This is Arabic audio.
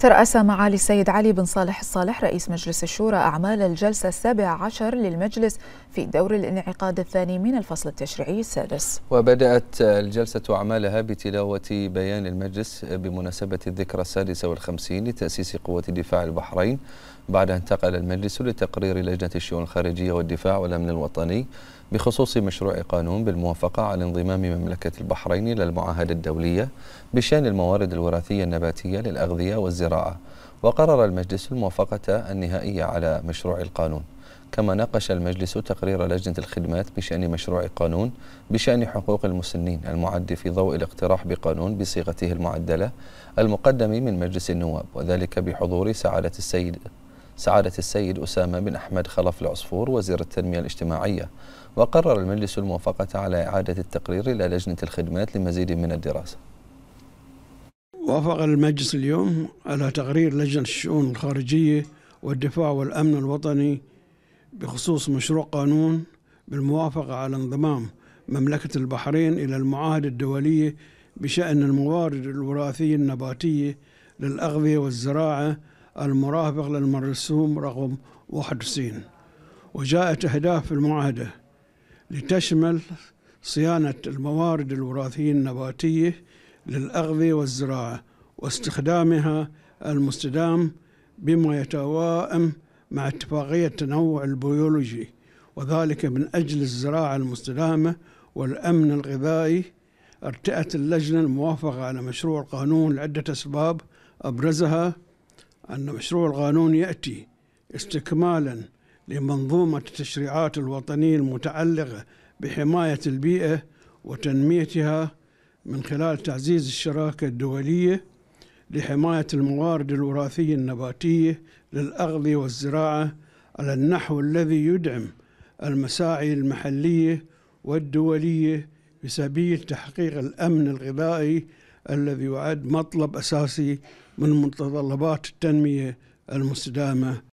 ترأس معالي السيد علي بن صالح الصالح رئيس مجلس الشورى أعمال الجلسة السابع عشر للمجلس في دور الانعقاد الثاني من الفصل التشريعي السادس وبدأت الجلسة أعمالها بتلاوة بيان المجلس بمناسبة الذكرى السادسة والخمسين لتأسيس قوة دفاع البحرين بعد أن انتقل المجلس لتقرير لجنة الشؤون الخارجية والدفاع والأمن الوطني بخصوص مشروع قانون بالموافقة على انضمام مملكة البحرين إلى المعاهدة الدولية بشأن الموارد الوراثية النباتية للأغذية والزراعة القراءة وقرر المجلس الموافقة النهائية على مشروع القانون كما ناقش المجلس تقرير لجنة الخدمات بشأن مشروع قانون بشأن حقوق المسنين المعد في ضوء الاقتراح بقانون بصيغته المعدلة المقدم من مجلس النواب وذلك بحضور سعادة السيد سعادة السيد أسامة بن أحمد خلف العصفور وزير التنمية الاجتماعية وقرر المجلس الموافقة على إعادة التقرير إلى لجنة الخدمات لمزيد من الدراسة وافق المجلس اليوم على تقرير لجنة الشؤون الخارجية والدفاع والأمن الوطني بخصوص مشروع قانون بالموافقة على انضمام مملكة البحرين إلى المعاهدة الدولية بشأن الموارد الوراثية النباتية للأغذية والزراعة المرافق للمرسوم رقم 91 وجاءت أهداف المعاهدة لتشمل صيانة الموارد الوراثية النباتية للأغذية والزراعة واستخدامها المستدام بما يتوائم مع اتفاقية التنوع البيولوجي وذلك من أجل الزراعة المستدامة والأمن الغذائي ارتأت اللجنة الموافقة على مشروع القانون لعدة أسباب أبرزها أن مشروع القانون يأتي استكمالا لمنظومة التشريعات الوطنية المتعلقة بحماية البيئة وتنميتها من خلال تعزيز الشراكة الدولية لحماية الموارد الوراثية النباتية للأغذية والزراعة على النحو الذي يدعم المساعي المحلية والدولية بسبيل تحقيق الأمن الغذائي الذي يعد مطلب أساسي من متطلبات التنمية المستدامة